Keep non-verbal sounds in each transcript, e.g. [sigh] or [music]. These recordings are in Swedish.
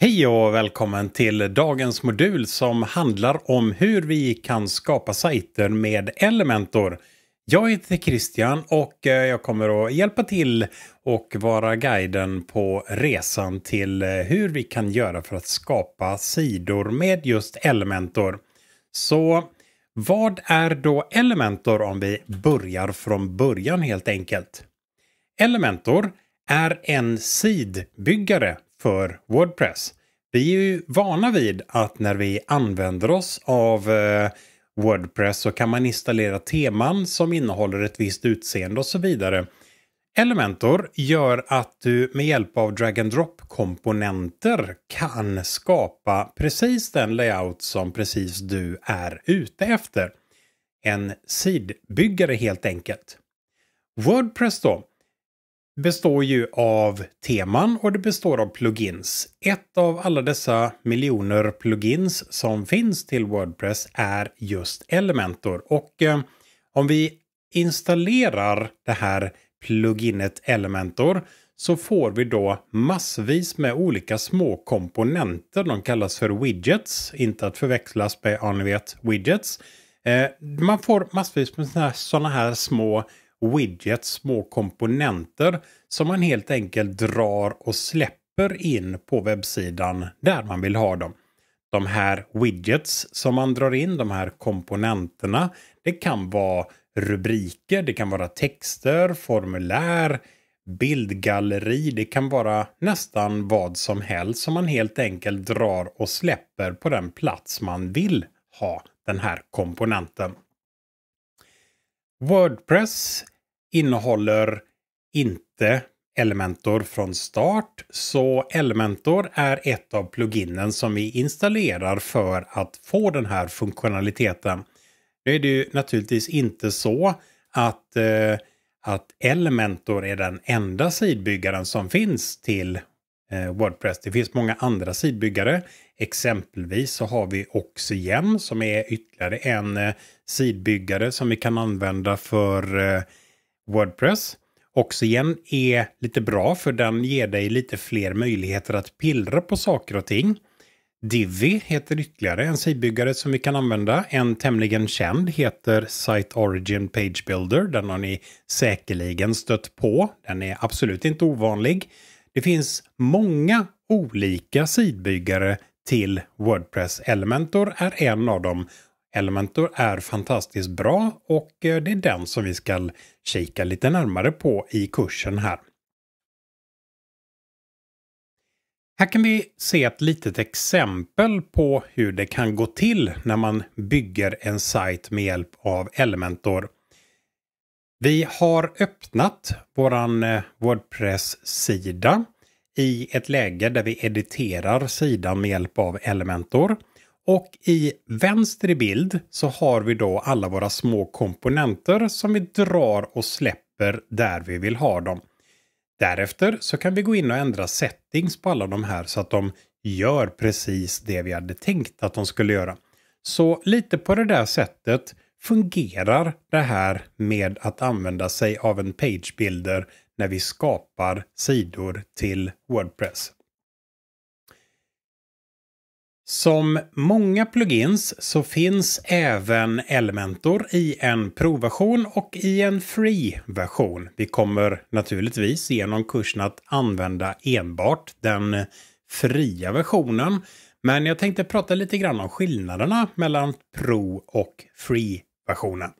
Hej och välkommen till dagens modul som handlar om hur vi kan skapa sajter med Elementor. Jag heter Christian och eh, jag kommer att hjälpa till och vara guiden på resan till eh, hur vi kan göra för att skapa sidor med just Elementor. Så vad är då Elementor om vi börjar från början helt enkelt? Elementor är en sidbyggare för Wordpress. Vi är ju vana vid att när vi använder oss av eh, Wordpress så kan man installera teman som innehåller ett visst utseende och så vidare. Elementor gör att du med hjälp av drag and drop-komponenter kan skapa precis den layout som precis du är ute efter. En sidbyggare helt enkelt. Wordpress då består ju av teman och det består av plugins. Ett av alla dessa miljoner plugins som finns till Wordpress är just Elementor. Och eh, om vi installerar det här pluginet Elementor så får vi då massvis med olika små komponenter. De kallas för widgets, inte att förväxlas med, ja ni vet, widgets. Eh, man får massvis med sådana här, här små widgets, små komponenter som man helt enkelt drar och släpper in på webbsidan där man vill ha dem. De här widgets som man drar in, de här komponenterna, det kan vara rubriker, det kan vara texter, formulär, bildgalleri, det kan vara nästan vad som helst som man helt enkelt drar och släpper på den plats man vill ha den här komponenten. Wordpress innehåller inte Elementor från start, så Elementor är ett av pluginen som vi installerar för att få den här funktionaliteten. Nu är det ju naturligtvis inte så att, eh, att Elementor är den enda sidbyggaren som finns till Eh, Wordpress. Det finns många andra sidbyggare. Exempelvis så har vi Oxygen som är ytterligare en eh, sidbyggare som vi kan använda för eh, Wordpress. Oxygen är lite bra för den ger dig lite fler möjligheter att pillra på saker och ting. Divi heter ytterligare en sidbyggare som vi kan använda. En tämligen känd heter Site Origin Page Builder. Den har ni säkerligen stött på. Den är absolut inte ovanlig. Det finns många olika sidbyggare till Wordpress. Elementor är en av dem. Elementor är fantastiskt bra och eh, det är den som vi ska kika lite närmare på i kursen här. Här kan vi se ett litet exempel på hur det kan gå till när man bygger en sajt med hjälp av Elementor. Vi har öppnat våran eh, Wordpress-sida i ett läge där vi editerar sidan med hjälp av Elementor. Och i vänster i bild så har vi då alla våra små komponenter som vi drar och släpper där vi vill ha dem. Därefter så kan vi gå in och ändra settings på alla de här så att de gör precis det vi hade tänkt att de skulle göra. Så lite på det där sättet fungerar det här med att använda sig av en page builder när vi skapar sidor till Wordpress. Som många plugins så finns även Elementor i en provversion och i en free-version. Vi kommer naturligtvis genom kursen att använda enbart den fria versionen. Men jag tänkte prata lite grann om skillnaderna mellan Pro och Free-versionen.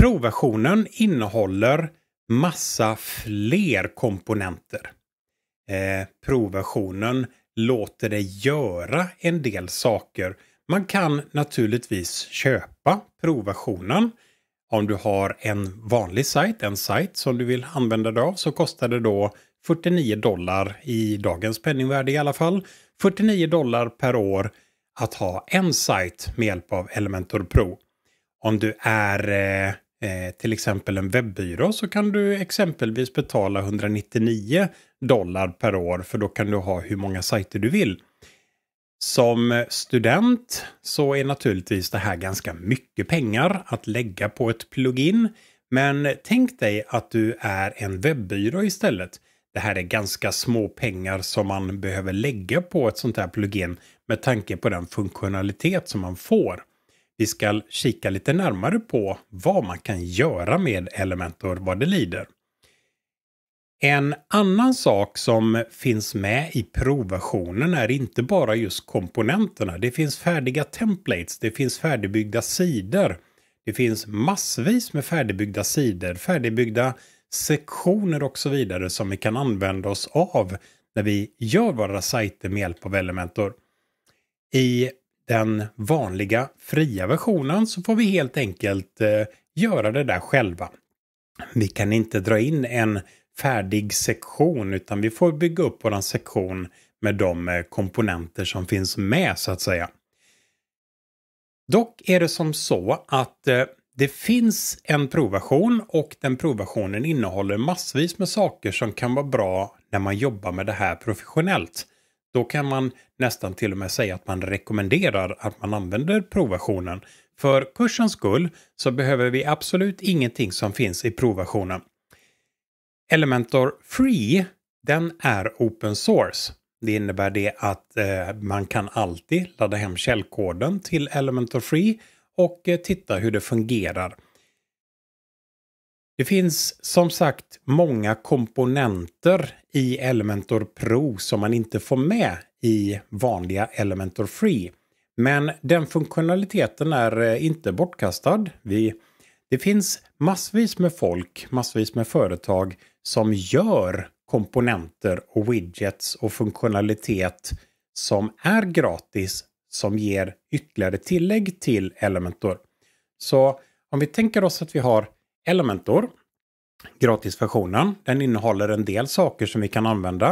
Pro-versionen innehåller massa fler komponenter. Eh, Pro-versionen låter dig göra en del saker. Man kan naturligtvis köpa Pro-versionen. Om du har en vanlig sajt, en sajt som du vill använda dig av så kostar det då 49 dollar i dagens penningvärde i alla fall. 49 dollar per år att ha en sajt med hjälp av Elementor Pro. Om du är eh, eh, till exempel en webbyrå så kan du exempelvis betala 199 dollar per år för då kan du ha hur många sajter du vill. Som student så är naturligtvis det här ganska mycket pengar att lägga på ett plugin. Men tänk dig att du är en webbyrå istället det här är ganska små pengar som man behöver lägga på ett sånt här plugin med tanke på den funktionalitet som man får. Vi ska kika lite närmare på vad man kan göra med Elementor vad det lider. En annan sak som finns med i provversionen är inte bara just komponenterna. Det finns färdiga templates, det finns färdigbyggda sidor. Det finns massvis med färdigbyggda sidor, färdigbyggda sektioner och så vidare som vi kan använda oss av när vi gör våra sajter med hjälp av Elementor. I den vanliga fria versionen så får vi helt enkelt eh, göra det där själva. Vi kan inte dra in en färdig sektion utan vi får bygga upp våran sektion med de eh, komponenter som finns med så att säga. Dock är det som så att eh, det finns en provversion och den provversionen innehåller massvis med saker som kan vara bra när man jobbar med det här professionellt. Då kan man nästan till och med säga att man rekommenderar att man använder provversionen. För kursens skull så behöver vi absolut ingenting som finns i provversionen. Elementor Free, den är open source. Det innebär det att eh, man kan alltid ladda hem källkoden till Elementor Free och eh, titta hur det fungerar. Det finns som sagt många komponenter i Elementor Pro som man inte får med i vanliga Elementor Free. Men den funktionaliteten är eh, inte bortkastad. Vi, det finns massvis med folk, massvis med företag som gör komponenter och widgets och funktionalitet som är gratis som ger ytterligare tillägg till Elementor. Så om vi tänker oss att vi har Elementor, gratisversionen. Den innehåller en del saker som vi kan använda.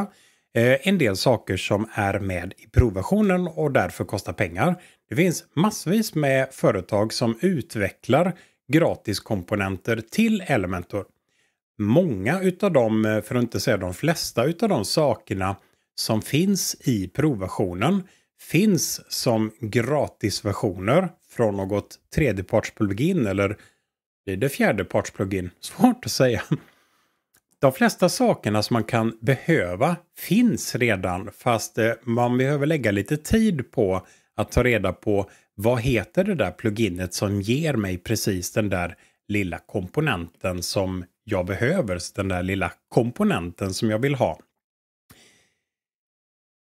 Eh, en del saker som är med i provversionen och därför kostar pengar. Det finns massvis med företag som utvecklar gratiskomponenter till Elementor. Många utav de, eh, för att inte säga de flesta utav de sakerna som finns i provversionen finns som gratisversioner från något tredjepartsplugin eller blir det fjärdepartsplugin? [laughs] Svårt att säga. De flesta sakerna som man kan behöva finns redan fast eh, man behöver lägga lite tid på att ta reda på vad heter det där pluginet som ger mig precis den där lilla komponenten som jag behöver, den där lilla komponenten som jag vill ha.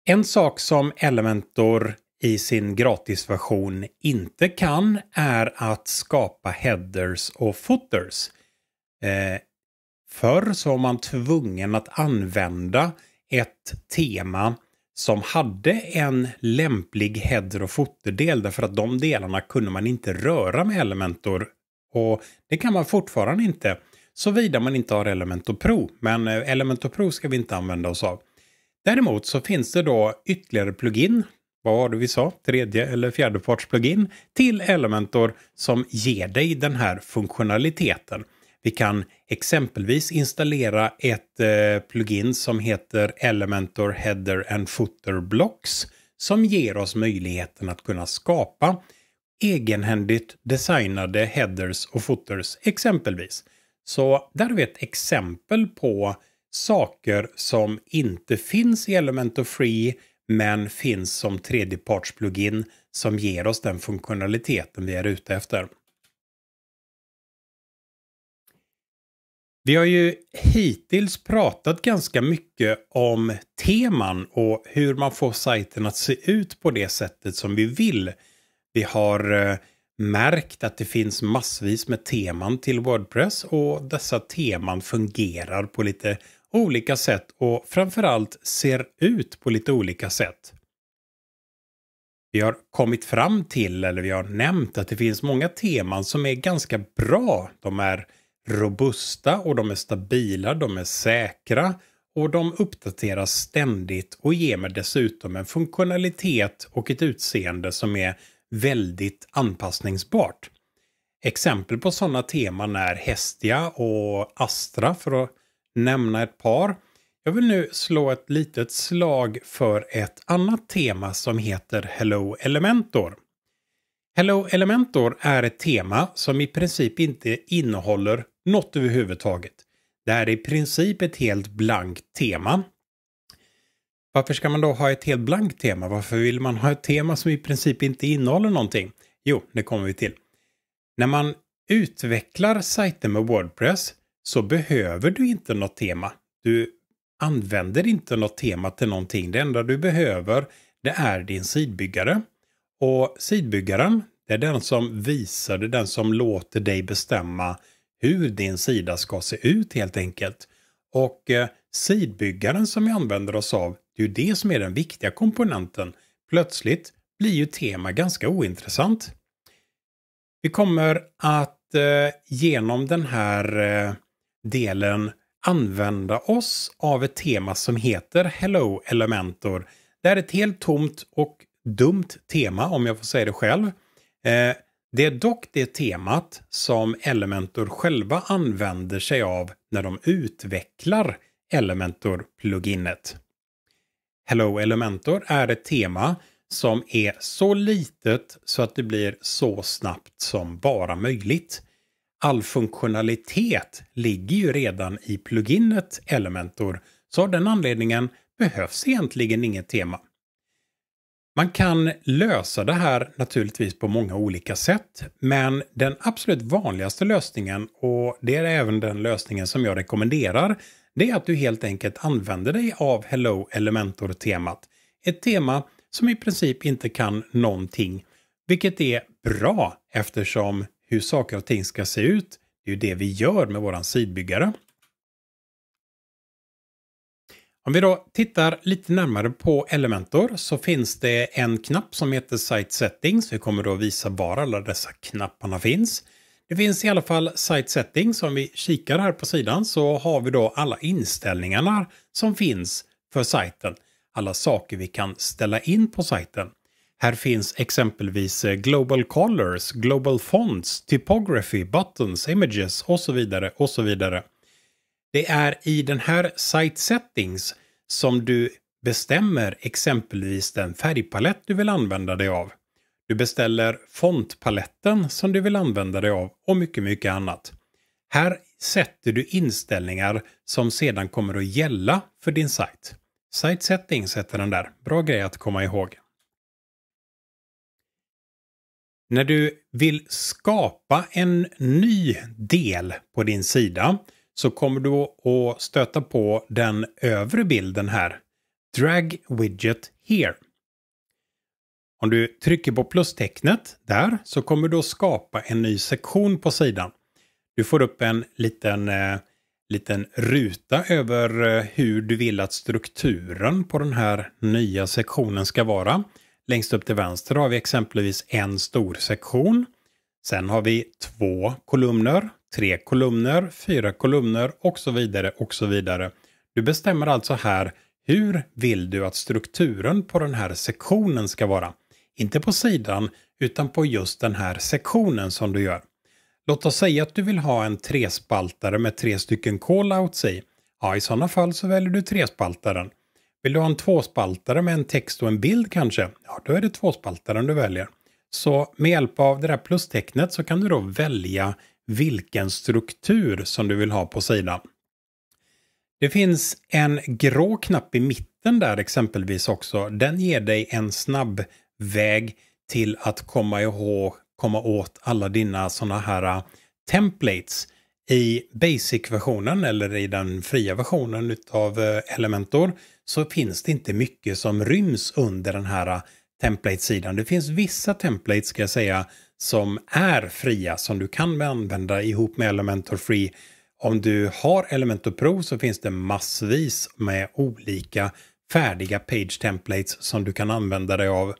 En sak som Elementor i sin gratisversion inte kan är att skapa headers och footers. Eh, förr så var man tvungen att använda ett tema som hade en lämplig header och foterdel därför att de delarna kunde man inte röra med Elementor. Och det kan man fortfarande inte, såvida man inte har Elementor Pro. Men eh, Elementor Pro ska vi inte använda oss av. Däremot så finns det då ytterligare plugin, vad var det vi sa, tredje eller fjärdeparts plugin, till Elementor som ger dig den här funktionaliteten. Vi kan exempelvis installera ett eh, plugin som heter Elementor Header and Footer Blocks som ger oss möjligheten att kunna skapa egenhändigt designade headers och footers exempelvis. Så där har vi ett exempel på saker som inte finns i Elementor Free men finns som tredjepartsplugin som ger oss den funktionaliteten vi är ute efter. Vi har ju hittills pratat ganska mycket om teman och hur man får sajten att se ut på det sättet som vi vill. Vi har eh, märkt att det finns massvis med teman till Wordpress och dessa teman fungerar på lite olika sätt och framförallt ser ut på lite olika sätt. Vi har kommit fram till, eller vi har nämnt, att det finns många teman som är ganska bra. De är robusta och de är stabila, de är säkra och de uppdateras ständigt och ger mig dessutom en funktionalitet och ett utseende som är väldigt anpassningsbart. Exempel på sådana teman är Hestia och Astra för att nämna ett par. Jag vill nu slå ett litet slag för ett annat tema som heter Hello Elementor. Hello Elementor är ett tema som i princip inte innehåller något överhuvudtaget. Det är i princip ett helt blankt tema. Varför ska man då ha ett helt blankt tema? Varför vill man ha ett tema som i princip inte innehåller någonting? Jo, det kommer vi till. När man utvecklar sajter med Wordpress så behöver du inte något tema. Du använder inte något tema till någonting. Det enda du behöver det är din sidbyggare. Och sidbyggaren, det är den som visar, det är den som låter dig bestämma hur din sida ska se ut helt enkelt. Och eh, sidbyggaren som vi använder oss av, det är ju det som är den viktiga komponenten. Plötsligt blir ju tema ganska ointressant. Vi kommer att eh, genom den här eh, delen använda oss av ett tema som heter Hello Elementor. Det är ett helt tomt och dumt tema om jag får säga det själv. Eh, det är dock det temat som Elementor själva använder sig av när de utvecklar Elementor-pluginet. Hello Elementor är ett tema som är så litet så att det blir så snabbt som bara möjligt all funktionalitet ligger ju redan i pluginet Elementor, så av den anledningen behövs egentligen inget tema. Man kan lösa det här naturligtvis på många olika sätt, men den absolut vanligaste lösningen, och det är även den lösningen som jag rekommenderar, det är att du helt enkelt använder dig av Hello Elementor-temat. Ett tema som i princip inte kan någonting, vilket är bra eftersom hur saker och ting ska se ut. Det är ju det vi gör med våran sidbyggare. Om vi då tittar lite närmare på Elementor så finns det en knapp som heter Site Settings. Vi kommer då visa var alla dessa knapparna finns. Det finns i alla fall Site Settings. Om vi kikar här på sidan så har vi då alla inställningarna som finns för sajten. Alla saker vi kan ställa in på sajten. Här finns exempelvis eh, Global Colors, Global Fonts, Typography, Buttons, Images och så vidare och så vidare. Det är i den här Site Settings som du bestämmer exempelvis den färgpalett du vill använda dig av. Du beställer fontpaletten som du vill använda dig av och mycket, mycket annat. Här sätter du inställningar som sedan kommer att gälla för din sajt. Site Settings heter den där. Bra grej att komma ihåg. När du vill skapa en ny del på din sida så kommer du att stöta på den övre bilden här. Drag widget here. Om du trycker på plustecknet där så kommer du att skapa en ny sektion på sidan. Du får upp en liten, eh, liten ruta över eh, hur du vill att strukturen på den här nya sektionen ska vara. Längst upp till vänster har vi exempelvis en stor sektion. Sen har vi två kolumner, tre kolumner, fyra kolumner och så vidare och så vidare. Du bestämmer alltså här hur vill du att strukturen på den här sektionen ska vara? Inte på sidan utan på just den här sektionen som du gör. Låt oss säga att du vill ha en trespaltare med tre stycken callouts i. Ja, i sådana fall så väljer du trespaltaren. Vill du ha en tvåspaltare med en text och en bild kanske? Ja, då är det tvåspaltaren du väljer. Så med hjälp av det där plustecknet så kan du då välja vilken struktur som du vill ha på sidan. Det finns en grå knapp i mitten där exempelvis också. Den ger dig en snabb väg till att komma ihåg, komma åt alla dina sådana här äh, templates. I basic-versionen eller i den fria versionen av äh, Elementor så finns det inte mycket som ryms under den här äh, template-sidan. Det finns vissa templates ska jag säga som är fria som du kan använda ihop med Elementor Free. Om du har Elementor Pro så finns det massvis med olika färdiga page templates som du kan använda dig av.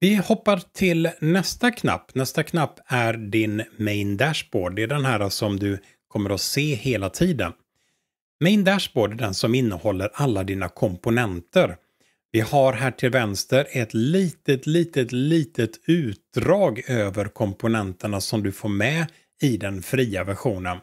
Vi hoppar till nästa knapp. Nästa knapp är din main dashboard. Det är den här som du kommer att se hela tiden. Main Dashboard är den som innehåller alla dina komponenter. Vi har här till vänster ett litet, litet, litet utdrag över komponenterna som du får med i den fria versionen.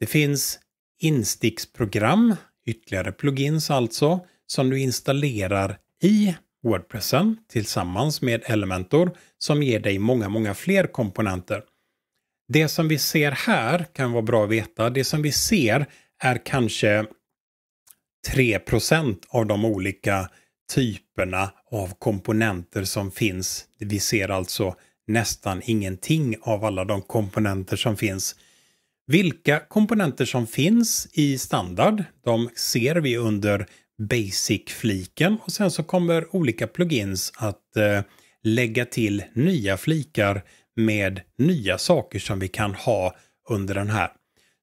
Det finns insticksprogram, ytterligare plugins alltså, som du installerar i Wordpressen tillsammans med Elementor som ger dig många, många fler komponenter. Det som vi ser här kan vara bra att veta. Det som vi ser är kanske 3 av de olika typerna av komponenter som finns. Vi ser alltså nästan ingenting av alla de komponenter som finns. Vilka komponenter som finns i standard, de ser vi under Basic-fliken och sen så kommer olika plugins att eh, lägga till nya flikar med nya saker som vi kan ha under den här.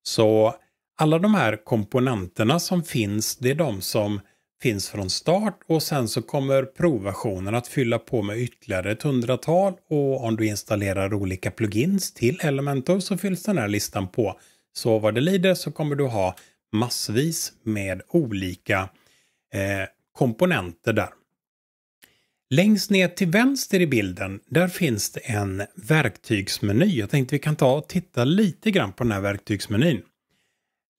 Så alla de här komponenterna som finns, det är de som finns från start och sen så kommer provversionen att fylla på med ytterligare ett hundratal och om du installerar olika plugins till Elementor så fylls den här listan på. Så vad det lider så kommer du ha massvis med olika eh, komponenter där. Längst ner till vänster i bilden, där finns det en verktygsmeny. Jag tänkte vi kan ta och titta lite grann på den här verktygsmenyn.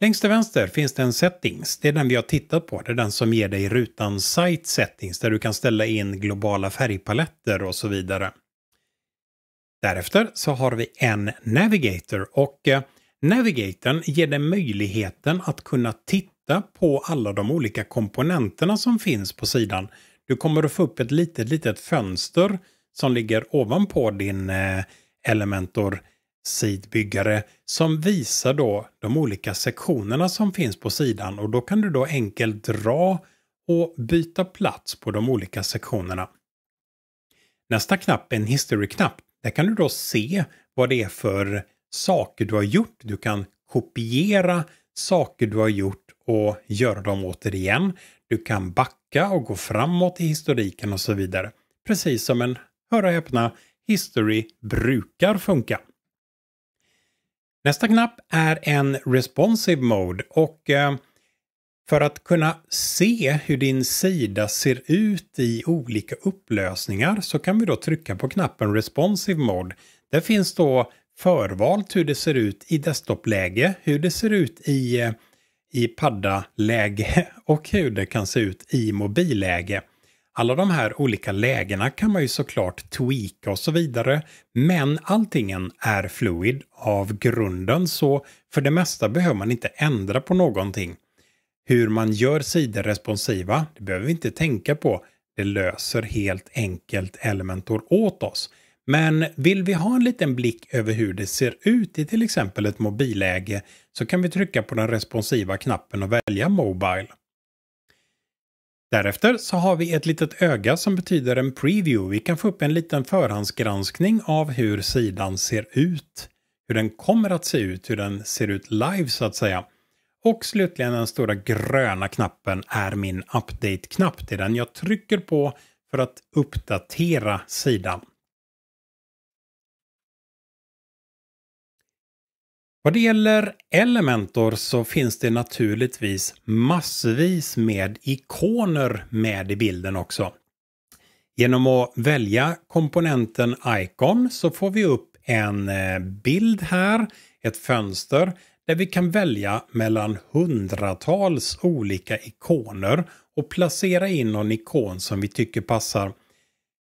Längst till vänster finns det en settings. Det är den vi har tittat på. Det är den som ger dig rutan Site Settings där du kan ställa in globala färgpaletter och så vidare. Därefter så har vi en Navigator och eh, Navigatorn ger dig möjligheten att kunna titta på alla de olika komponenterna som finns på sidan. Du kommer att få upp ett litet, litet fönster som ligger ovanpå din eh, Elementor sidbyggare som visar då de olika sektionerna som finns på sidan och då kan du då enkelt dra och byta plats på de olika sektionerna. Nästa knapp är en history-knapp. Där kan du då se vad det är för saker du har gjort. Du kan kopiera saker du har gjort och göra dem återigen. Du kan backa tillbaka och gå framåt i historiken och så vidare. Precis som en, hör och öppna, history brukar funka. Nästa knapp är en responsive mode och eh, för att kunna se hur din sida ser ut i olika upplösningar så kan vi då trycka på knappen Responsive Mode. Där finns då förvalt hur det ser ut i desktopläge, hur det ser ut i eh, i padda-läge [laughs] och hur det kan se ut i mobilläge. Alla de här olika lägena kan man ju såklart tweaka och så vidare, men alltingen är fluid av grunden så för det mesta behöver man inte ändra på någonting. Hur man gör sidor responsiva, det behöver vi inte tänka på. Det löser helt enkelt Elementor åt oss. Men vill vi ha en liten blick över hur det ser ut i till exempel ett mobilläge så kan vi trycka på den responsiva knappen och välja Mobile. Därefter så har vi ett litet öga som betyder en preview. Vi kan få upp en liten förhandsgranskning av hur sidan ser ut. Hur den kommer att se ut, hur den ser ut live så att säga. Och slutligen den stora gröna knappen är min update-knapp. Det är den jag trycker på för att uppdatera sidan. Vad det gäller Elementor så finns det naturligtvis massvis med ikoner med i bilden också. Genom att välja komponenten Icon så får vi upp en eh, bild här, ett fönster där vi kan välja mellan hundratals olika ikoner och placera in någon ikon som vi tycker passar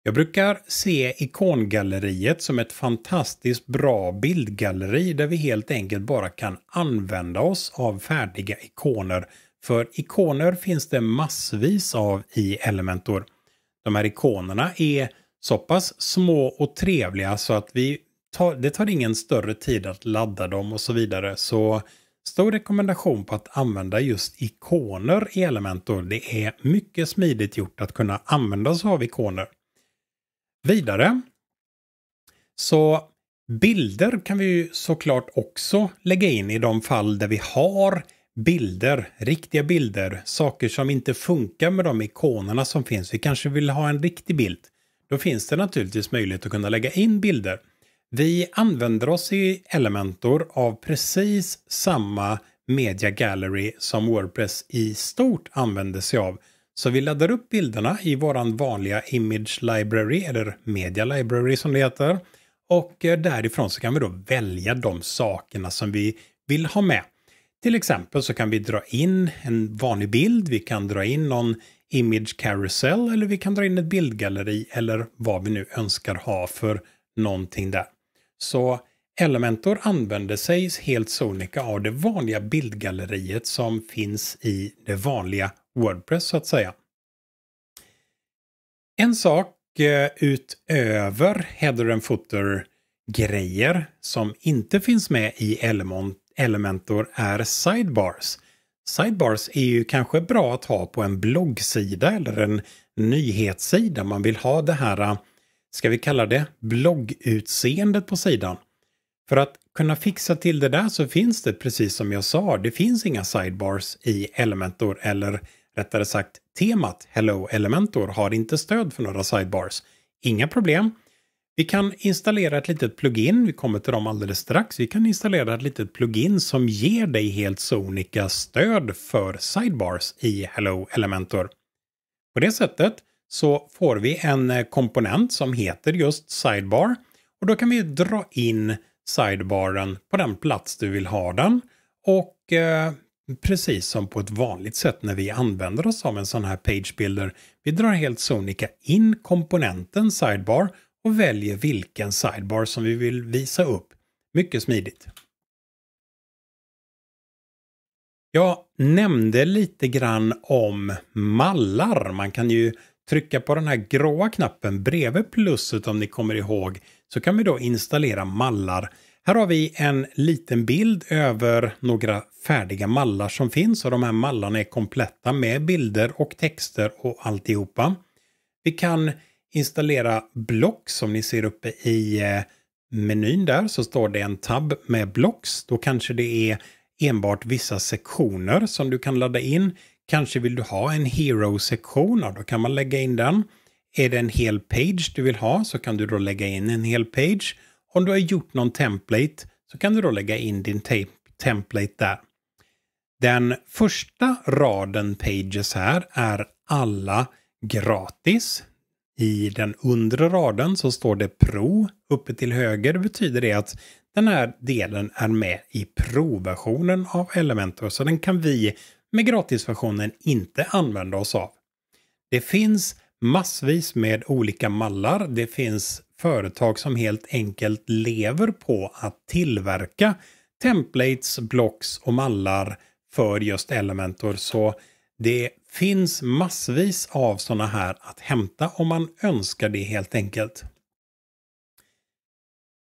jag brukar se ikongalleriet som ett fantastiskt bra bildgalleri där vi helt enkelt bara kan använda oss av färdiga ikoner. För ikoner finns det massvis av i Elementor. De här ikonerna är så pass små och trevliga så att vi tar, det tar ingen större tid att ladda dem och så vidare. Så stor rekommendation på att använda just ikoner i Elementor. Det är mycket smidigt gjort att kunna använda sig av ikoner. Vidare så bilder kan vi ju såklart också lägga in i de fall där vi har bilder, riktiga bilder, saker som inte funkar med de ikonerna som finns. Vi kanske vill ha en riktig bild. Då finns det naturligtvis möjlighet att kunna lägga in bilder. Vi använder oss i Elementor av precis samma Media Gallery som Wordpress i stort använder sig av. Så vi laddar upp bilderna i våran vanliga Image Library, eller Media Library som det heter. Och eh, därifrån så kan vi då välja de sakerna som vi vill ha med. Till exempel så kan vi dra in en vanlig bild, vi kan dra in någon Image Carousel eller vi kan dra in ett bildgalleri eller vad vi nu önskar ha för någonting där. Så Elementor använder sig helt sonika av det vanliga bildgalleriet som finns i det vanliga Wordpress så att säga. En sak eh, utöver header and footer grejer som inte finns med i Elementor är sidebars. Sidebars är ju kanske bra att ha på en bloggsida eller en nyhetssida. Man vill ha det här, eh, ska vi kalla det, bloggutseendet på sidan. För att kunna fixa till det där så finns det, precis som jag sa, det finns inga sidebars i Elementor eller rättare sagt temat Hello Elementor har inte stöd för några sidebars. Inga problem. Vi kan installera ett litet plugin, vi kommer till dem alldeles strax. Vi kan installera ett litet plugin som ger dig helt sonika stöd för sidebars i Hello Elementor. På det sättet så får vi en eh, komponent som heter just Sidebar och då kan vi dra in sidebaren på den plats du vill ha den. Och eh, precis som på ett vanligt sätt när vi använder oss av en sån här page builder. Vi drar helt sonika in komponenten sidebar och väljer vilken sidebar som vi vill visa upp. Mycket smidigt. Jag nämnde lite grann om mallar. Man kan ju trycka på den här gråa knappen bredvid plusset om ni kommer ihåg så kan vi då installera mallar. Här har vi en liten bild över några färdiga mallar som finns och de här mallarna är kompletta med bilder och texter och alltihopa. Vi kan installera block som ni ser uppe i eh, menyn där så står det en tab med blocks. Då kanske det är enbart vissa sektioner som du kan ladda in. Kanske vill du ha en hero-sektion, ja, då kan man lägga in den. Är det en hel page du vill ha så kan du då lägga in en hel page. Om du har gjort någon template så kan du då lägga in din template där. Den första raden pages här är alla gratis. I den undre raden så står det Pro uppe till höger. Det betyder det att den här delen är med i Pro-versionen av Elementor så den kan vi med gratisversionen inte använda oss av. Det finns massvis med olika mallar. Det finns företag som helt enkelt lever på att tillverka templates, blocks och mallar för just Elementor. Så det finns massvis av sådana här att hämta om man önskar det helt enkelt.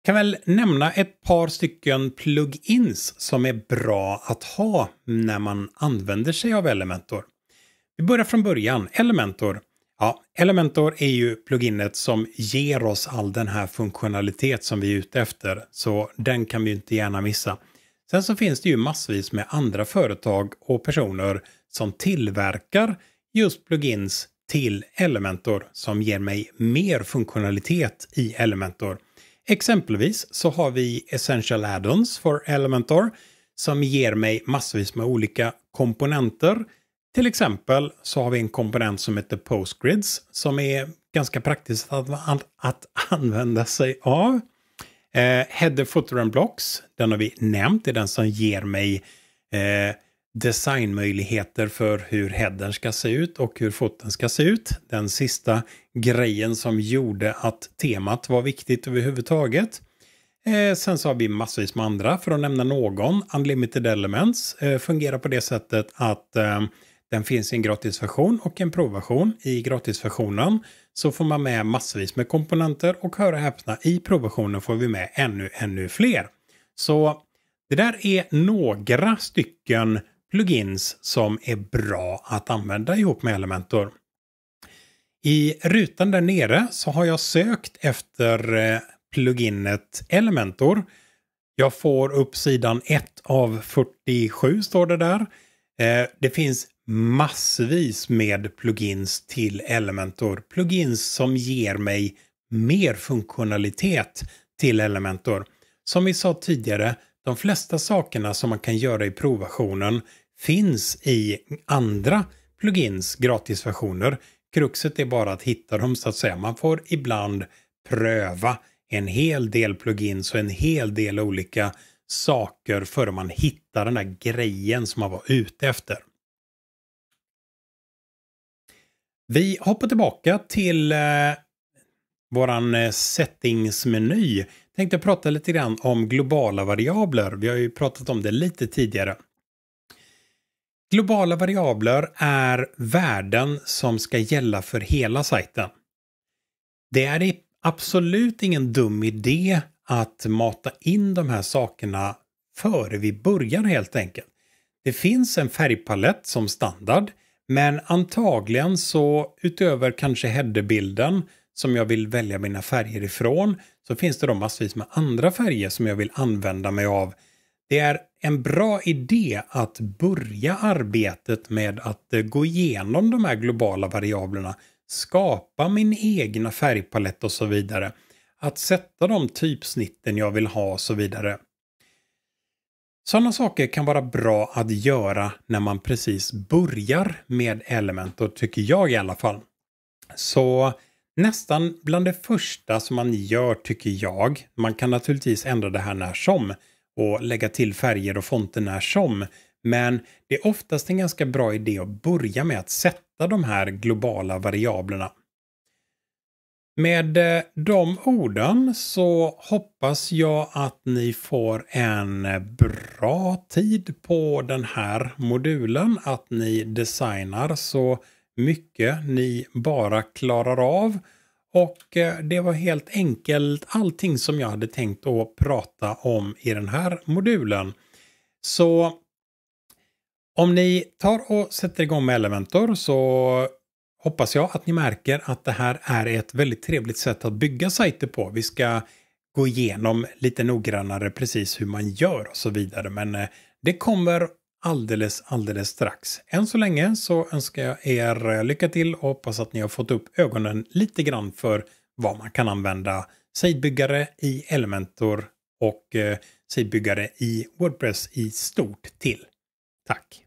Kan väl nämna ett par stycken plugins som är bra att ha när man använder sig av Elementor. Vi börjar från början. Elementor Ja, Elementor är ju pluginet som ger oss all den här funktionalitet som vi är ute efter, så den kan vi inte gärna missa. Sen så finns det ju massvis med andra företag och personer som tillverkar just plugins till Elementor som ger mig mer funktionalitet i Elementor. Exempelvis så har vi Essential Addons för Elementor som ger mig massvis med olika komponenter till exempel så har vi en komponent som heter Postgrids som är ganska praktiskt att, att, att använda sig av. Eh, header, footer and blocks, den har vi nämnt, det är den som ger mig eh, designmöjligheter för hur headern ska se ut och hur foten ska se ut. Den sista grejen som gjorde att temat var viktigt överhuvudtaget. Eh, sen så har vi massvis med andra, för att nämna någon. Unlimited Elements eh, fungerar på det sättet att eh, den finns i en gratisversion och en provversion. I gratisversionen så får man med massvis med komponenter och hör och häpna, i provversionen får vi med ännu, ännu fler. Så det där är några stycken plugins som är bra att använda ihop med Elementor. I rutan där nere så har jag sökt efter eh, pluginet Elementor. Jag får upp sidan 1 av 47 står det där. Eh, det finns massvis med plugins till Elementor. Plugins som ger mig mer funktionalitet till Elementor. Som vi sa tidigare, de flesta sakerna som man kan göra i provversionen finns i andra plugins gratisversioner. Kruxet är bara att hitta dem så att säga. Man får ibland pröva en hel del plugins och en hel del olika saker före man hittar den där grejen som man var ute efter. Vi hoppar tillbaka till eh, våran eh, settingsmeny. Tänkte prata lite grann om globala variabler. Vi har ju pratat om det lite tidigare. Globala variabler är värden som ska gälla för hela sajten. Det är absolut ingen dum idé att mata in de här sakerna före vi börjar helt enkelt. Det finns en färgpalett som standard. Men antagligen så utöver kanske headerbilden som jag vill välja mina färger ifrån så finns det då massvis med andra färger som jag vill använda mig av. Det är en bra idé att börja arbetet med att eh, gå igenom de här globala variablerna, skapa min egna färgpalett och så vidare. Att sätta de typsnitten jag vill ha och så vidare. Sådana saker kan vara bra att göra när man precis börjar med Elementor, tycker jag i alla fall. Så nästan bland det första som man gör tycker jag, man kan naturligtvis ändra det här när som och lägga till färger och fonter när som, men det är oftast en ganska bra idé att börja med att sätta de här globala variablerna. Med eh, de orden så hoppas jag att ni får en eh, bra tid på den här modulen. Att ni designar så mycket ni bara klarar av. Och eh, det var helt enkelt allting som jag hade tänkt att prata om i den här modulen. Så om ni tar och sätter igång med Elementor så hoppas jag att ni märker att det här är ett väldigt trevligt sätt att bygga sajter på. Vi ska gå igenom lite noggrannare precis hur man gör och så vidare. Men eh, det kommer alldeles, alldeles strax. Än så länge så önskar jag er eh, lycka till och hoppas att ni har fått upp ögonen lite grann för vad man kan använda sidbyggare i Elementor och eh, sidbyggare i Wordpress i stort till. Tack!